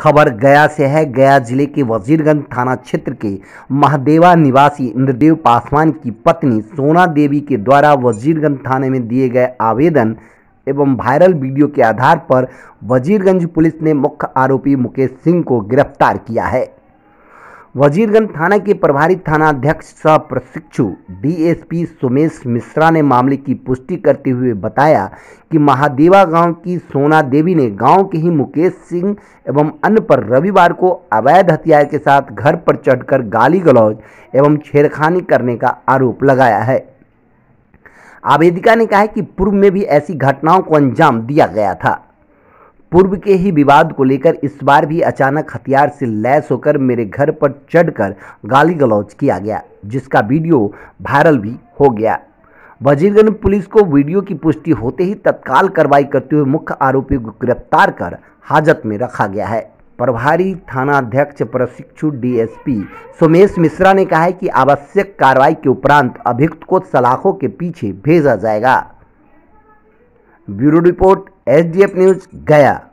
खबर गया से है गया जिले के वजीरगंज थाना क्षेत्र के महादेवा निवासी इंद्रदेव पासवान की पत्नी सोना देवी के द्वारा वजीरगंज थाने में दिए गए आवेदन एवं वायरल वीडियो के आधार पर वजीरगंज पुलिस ने मुख्य आरोपी मुकेश सिंह को गिरफ्तार किया है वजीरगंज थाना के प्रभारी थाना अध्यक्ष सह प्रशिक्षु डीएसपी सुमेश मिश्रा ने मामले की पुष्टि करते हुए बताया कि महादेवा गांव की सोना देवी ने गांव के ही मुकेश सिंह एवं अन्य पर रविवार को अवैध हथियार के साथ घर पर चढ़कर गाली गलौज एवं छेड़खानी करने का आरोप लगाया है आवेदिका ने कहा कि पूर्व में भी ऐसी घटनाओं को अंजाम दिया गया था पूर्व के ही विवाद को लेकर इस बार भी अचानक हथियार से लैस होकर मेरे घर पर चढ़कर गाली गलौज किया गया जिसका वीडियो वायरल भी हो गया वजीरगंज पुलिस को वीडियो की पुष्टि होते ही तत्काल कार्रवाई करते हुए मुख्य आरोपी को गिरफ्तार कर हाजत में रखा गया है प्रभारी थानाध्यक्ष प्रशिक्षु डीएसपी सोमेश मिश्रा ने कहा है कि आवश्यक कार्रवाई के उपरांत अभियुक्त को सलाखों के पीछे भेजा जाएगा ब्यूरो रिपोर्ट एसडीएफ न्यूज गया